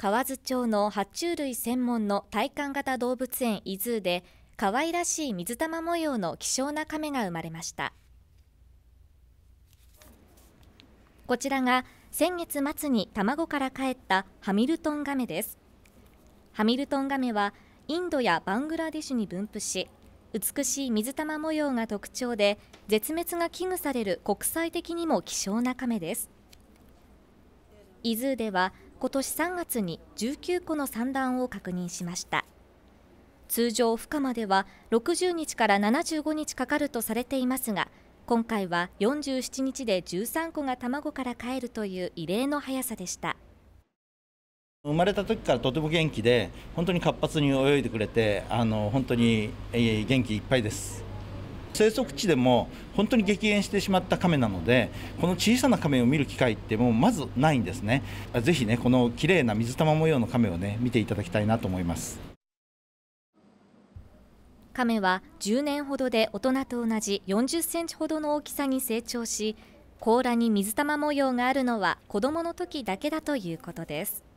河津町の爬虫類専門の体感型動物園伊豆で可愛らしい水玉模様の希少な亀が生まれましたこちらが先月末に卵から帰ったハミルトンガメですハミルトンガメはインドやバングラデシュに分布し美しい水玉模様が特徴で絶滅が危惧される国際的にも希少な亀です伊豆では今年3月に19個の産卵を確認しました通常孵化までは60日から75日かかるとされていますが今回は47日で13個が卵から帰るという異例の速さでした生まれた時からとても元気で本当に活発に泳いでくれてあの本当に元気いっぱいです生息地でも本当に激減してしまった亀なのでこの小さな亀を見る機会ってもうまずないんですねぜひねこの綺麗な水玉模様の亀をね見ていただきたいなと思います亀は10年ほどで大人と同じ40センチほどの大きさに成長し甲羅に水玉模様があるのは子供の時だけだということです